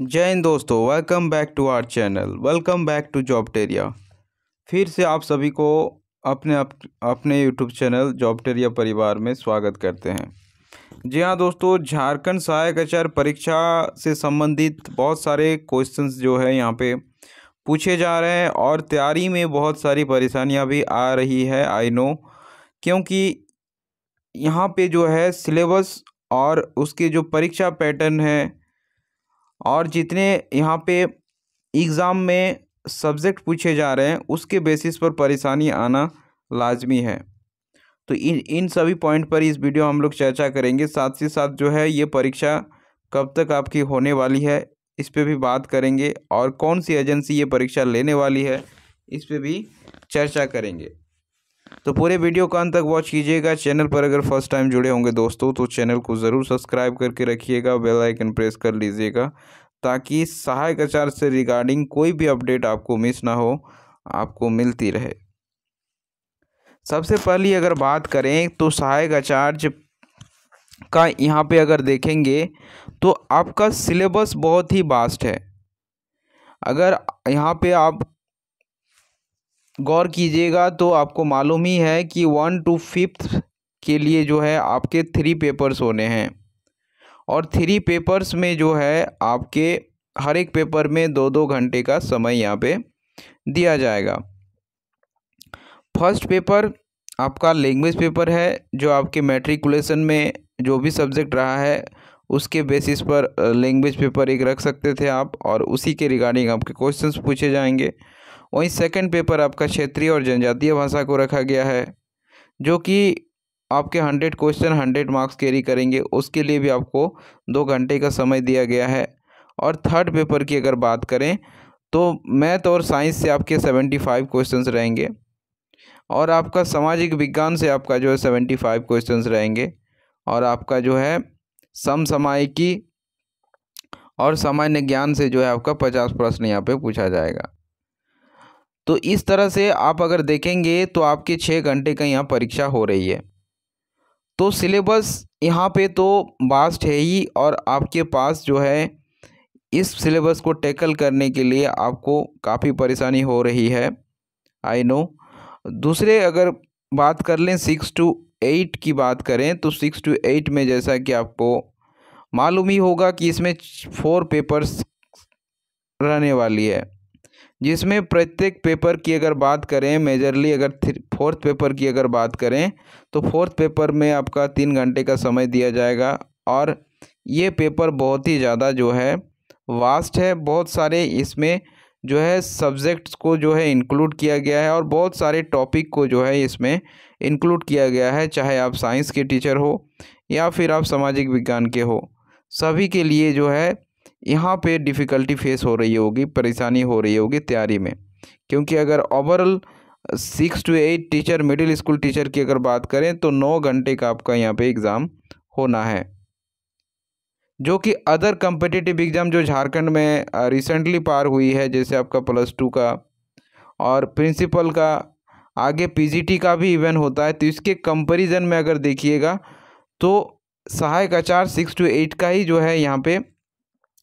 जय हिंद दोस्तों welcome back to our channel welcome back to जॉबटेरिया फिर से आप सभी को अपने अप, अपने यूट्यूब चैनल जॉबटेरिया परिवार में स्वागत करते हैं जी हाँ दोस्तों झारखंड सहायक आचार परीक्षा से संबंधित बहुत सारे क्वेश्चंस जो है यहाँ पे पूछे जा रहे हैं और तैयारी में बहुत सारी परेशानियाँ भी आ रही है आई नो क्योंकि यहाँ पर जो है सिलेबस और उसके जो परीक्षा पैटर्न है और जितने यहाँ पे एग्ज़ाम में सब्जेक्ट पूछे जा रहे हैं उसके बेसिस पर परेशानी आना लाजमी है तो इन इन सभी पॉइंट पर इस वीडियो हम लोग चर्चा करेंगे साथ ही साथ जो है ये परीक्षा कब तक आपकी होने वाली है इस पर भी बात करेंगे और कौन सी एजेंसी ये परीक्षा लेने वाली है इस पर भी चर्चा करेंगे तो पूरे वीडियो का अंत तक वॉच कीजिएगा चैनल पर अगर फर्स्ट टाइम जुड़े होंगे दोस्तों तो चैनल को ज़रूर सब्सक्राइब करके रखिएगा बेल आइकन प्रेस कर लीजिएगा ताकि सहायक आचार से रिगार्डिंग कोई भी अपडेट आपको मिस ना हो आपको मिलती रहे सबसे पहली अगर बात करें तो सहायक आचार्य का यहाँ पे अगर देखेंगे तो आपका सिलेबस बहुत ही बास्ट है अगर यहाँ पे आप गौर कीजिएगा तो आपको मालूम ही है कि वन टू फिफ्थ के लिए जो है आपके थ्री पेपर्स होने हैं और थ्री पेपर्स में जो है आपके हर एक पेपर में दो दो घंटे का समय यहाँ पे दिया जाएगा फर्स्ट पेपर आपका लैंग्वेज पेपर है जो आपके मेट्रिकुलेशन में जो भी सब्जेक्ट रहा है उसके बेसिस पर लैंग्वेज पेपर एक रख सकते थे आप और उसी के रिगार्डिंग आपके क्वेश्चंस पूछे जाएंगे वहीं सेकंड पेपर आपका क्षेत्रीय और जनजातीय भाषा को रखा गया है जो कि आपके hundred question hundred marks carry करेंगे उसके लिए भी आपको दो घंटे का समय दिया गया है और थर्ड पेपर की अगर बात करें तो मैथ और साइंस से आपके सेवेंटी फाइव क्वेश्चन रहेंगे और आपका सामाजिक विज्ञान से आपका जो है सेवेंटी फाइव क्वेश्चन रहेंगे और आपका जो है की और सामान्य ज्ञान से जो है आपका पचास प्रश्न यहाँ पे पूछा जाएगा तो इस तरह से आप अगर देखेंगे तो आपके छः घंटे का यहाँ परीक्षा हो रही है तो सिलेबस यहाँ पे तो बास्ट है ही और आपके पास जो है इस सिलेबस को टैकल करने के लिए आपको काफ़ी परेशानी हो रही है आई नो दूसरे अगर बात कर लें सिक्स टू एट की बात करें तो सिक्स टू एट में जैसा कि आपको मालूम ही होगा कि इसमें फोर पेपर्स रहने वाली है जिसमें प्रत्येक पेपर की अगर बात करें मेजरली अगर फोर्थ पेपर की अगर बात करें तो फोर्थ पेपर में आपका तीन घंटे का समय दिया जाएगा और ये पेपर बहुत ही ज़्यादा जो है वास्ट है बहुत सारे इसमें जो है सब्जेक्ट्स को जो है इंक्लूड किया गया है और बहुत सारे टॉपिक को जो है इसमें इंक्लूड किया गया है चाहे आप साइंस के टीचर हो या फिर आप सामाजिक विज्ञान के हो सभी के लिए जो है यहाँ पे डिफ़िकल्टी फेस हो रही होगी परेशानी हो रही होगी तैयारी में क्योंकि अगर overall six to eight teacher middle school teacher की अगर बात करें तो नौ घंटे का आपका यहाँ पे एग्ज़ाम होना है जो कि अदर कम्पिटिटिव एग्ज़ाम जो झारखंड में रिसेंटली पार हुई है जैसे आपका प्लस टू का और प्रिंसिपल का आगे पीजीटी का भी इवेंट होता है तो इसके कंपैरिजन में अगर देखिएगा तो सहायक आचार सिक्स टू एट का ही जो है यहाँ पे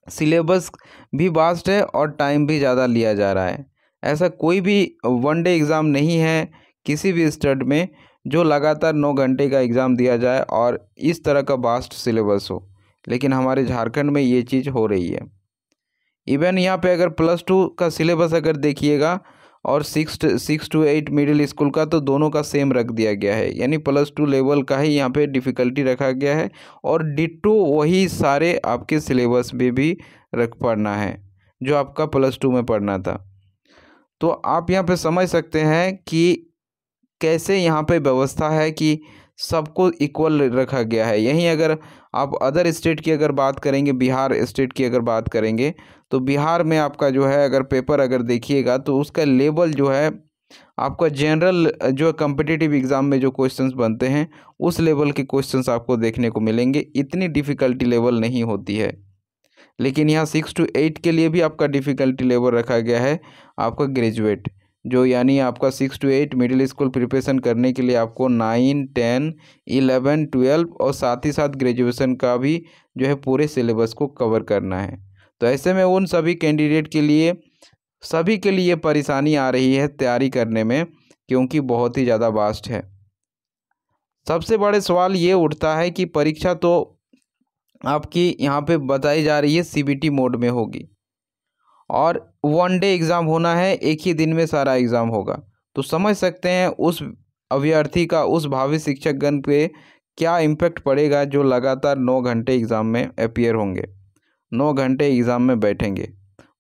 सिलेबस भी वास्ट है और टाइम भी ज़्यादा लिया जा रहा है ऐसा कोई भी वन डे एग्ज़ाम नहीं है किसी भी स्टेट में जो लगातार नौ घंटे का एग्ज़ाम दिया जाए और इस तरह का वास्ट सिलेबस हो लेकिन हमारे झारखंड में ये चीज़ हो रही है इवन यहाँ पे अगर प्लस टू का सिलेबस अगर देखिएगा और six six to eight middle school का तो दोनों का सेम रख दिया गया है यानी प्लस टू लेवल का ही यहाँ पे डिफ़िकल्टी रखा गया है और डिटो वही सारे आपके सिलेबस में भी रख पढ़ना है जो आपका प्लस टू में पढ़ना था तो आप यहाँ पे समझ सकते हैं कि कैसे यहाँ पे व्यवस्था है कि सबको इक्वल रखा गया है यहीं अगर आप अदर स्टेट की अगर बात करेंगे बिहार स्टेट की अगर बात करेंगे तो बिहार में आपका जो है अगर पेपर अगर देखिएगा तो उसका लेवल जो है आपका जनरल जो कम्पिटिटिव एग्ज़ाम में जो क्वेश्चंस बनते हैं उस लेवल के क्वेश्चंस आपको देखने को मिलेंगे इतनी डिफ़िकल्टी लेवल नहीं होती है लेकिन यहाँ सिक्स टू एट के लिए भी आपका डिफ़िकल्टी लेवल रखा गया है आपका ग्रेजुएट जो यानी आपका six to eight middle school preparation करने के लिए आपको नाइन टेन इलेवन ट्वेल्व और साथ ही साथ ग्रेजुएशन का भी जो है पूरे सिलेबस को कवर करना है तो ऐसे में उन सभी कैंडिडेट के लिए सभी के लिए परेशानी आ रही है तैयारी करने में क्योंकि बहुत ही ज़्यादा वास्ट है सबसे बड़े सवाल ये उठता है कि परीक्षा तो आपकी यहाँ पे बताई जा रही है सीबीटी मोड में होगी और वन डे एग्ज़ाम होना है एक ही दिन में सारा एग्ज़ाम होगा तो समझ सकते हैं उस अभ्यर्थी का उस भावी शिक्षकगण पे क्या इम्पैक्ट पड़ेगा जो लगातार नौ घंटे एग्ज़ाम में अपियर होंगे नौ घंटे एग्ज़ाम में बैठेंगे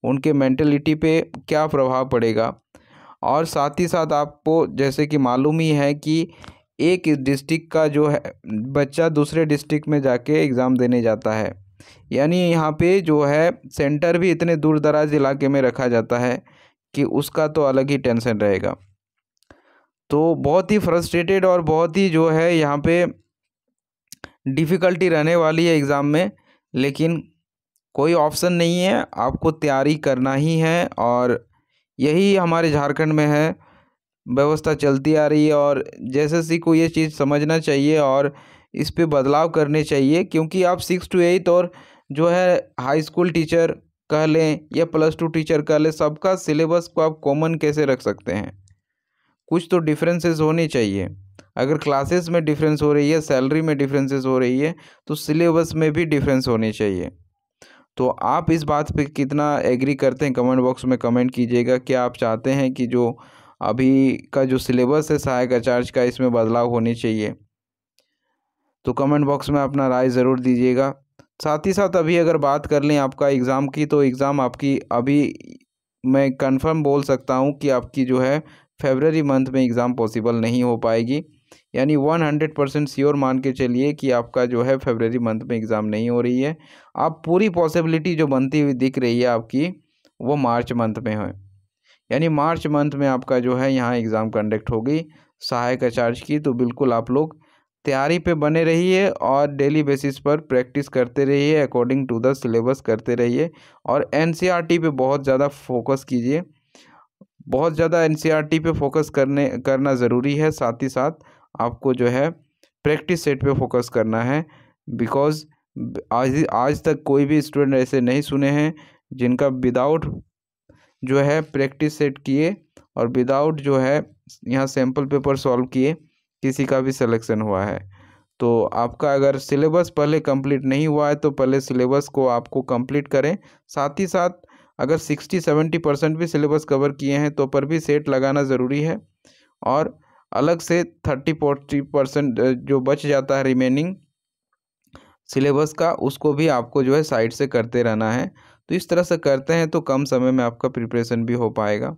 उनके मेंटेलिटी पे क्या प्रभाव पड़ेगा और साथ ही साथ आपको जैसे कि मालूम ही है कि एक डिस्ट्रिक्ट का जो है बच्चा दूसरे डिस्ट्रिक्ट में जाके एग्ज़ाम देने जाता है यानी यहाँ पे जो है सेंटर भी इतने दूर दराज इलाके में रखा जाता है कि उसका तो अलग ही टेंशन रहेगा तो बहुत ही फ्रस्ट्रेटेड और बहुत ही जो है यहाँ पे डिफ़िकल्टी रहने वाली है एग्ज़ाम में लेकिन कोई ऑप्शन नहीं है आपको तैयारी करना ही है और यही हमारे झारखंड में है व्यवस्था चलती आ रही है और जैसे सी को ये चीज़ समझना चाहिए और इस पर बदलाव करने चाहिए क्योंकि आप सिक्स टू एट और जो है हाई स्कूल टीचर कह लें या प्लस टू टीचर कह लें सबका सिलेबस को आप कॉमन कैसे रख सकते हैं कुछ तो डिफरेंसेस होने चाहिए अगर क्लासेस में डिफरेंस हो रही है सैलरी में डिफरेंसेस हो रही है तो सिलेबस में भी डिफरेंस होने चाहिए तो आप इस बात पे कितना एग्री करते हैं कमेंट बॉक्स में कमेंट कीजिएगा क्या आप चाहते हैं कि जो अभी का जो सिलेबस है सहायक आचार्य का इसमें बदलाव होने चाहिए तो कमेंट बॉक्स में अपना राय ज़रूर दीजिएगा साथ ही साथ अभी अगर बात कर लें आपका एग्ज़ाम की तो एग्ज़ाम आपकी अभी मैं कंफर्म बोल सकता हूँ कि आपकी जो है फेबररी मंथ में एग्ज़ाम पॉसिबल नहीं हो पाएगी यानी वन हंड्रेड परसेंट श्योर मान के चलिए कि आपका जो है फेबररी मंथ में एग्ज़ाम नहीं हो रही है आप पूरी पॉसिबिलिटी जो बनती हुई दिख रही है आपकी वो मार्च मंथ में है यानी मार्च मंथ में आपका जो है यहाँ एग्ज़ाम कंडक्ट होगी सहायक चार्ज की तो बिल्कुल आप लोग तैयारी पे बने रहिए और डेली बेसिस पर प्रैक्टिस करते रहिए अकॉर्डिंग टू द सिलेबस करते रहिए और एन e पे बहुत ज़्यादा फोकस कीजिए बहुत ज़्यादा एन e पे फोकस करने करना ज़रूरी है साथ ही साथ आपको जो है प्रैक्टिस सेट पे फोकस करना है बिकॉज़ आज आज तक कोई भी स्टूडेंट ऐसे नहीं सुने हैं जिनका विदाउट जो है प्रैक्टिस सेट किए और विदाउट जो है यहाँ सैम्पल पेपर सॉल्व किए किसी का भी सिलेक्शन हुआ है तो आपका अगर सिलेबस पहले कंप्लीट नहीं हुआ है तो पहले सिलेबस को आपको कंप्लीट करें साथ ही साथ अगर सिक्सटी सेवेंटी परसेंट भी सिलेबस कवर किए हैं तो पर भी सेट लगाना ज़रूरी है और अलग से थर्टी फोर्टी परसेंट जो बच जाता है रिमेनिंग सिलेबस का उसको भी आपको जो है साइड से करते रहना है तो इस तरह से करते हैं तो कम समय में आपका प्रिपरेशन भी हो पाएगा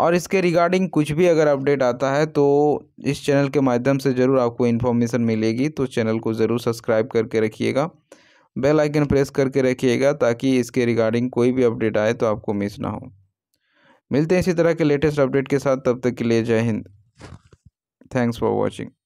और इसके रिगार्डिंग कुछ भी अगर अपडेट आता है तो इस चैनल के माध्यम से ज़रूर आपको इन्फॉर्मेशन मिलेगी तो चैनल को ज़रूर सब्सक्राइब करके रखिएगा बेल आइकन प्रेस करके रखिएगा ताकि इसके रिगार्डिंग कोई भी अपडेट आए तो आपको मिस ना हो मिलते हैं इसी तरह के लेटेस्ट अपडेट के साथ तब तक के लिए जय हिंद थैंक्स फॉर वॉचिंग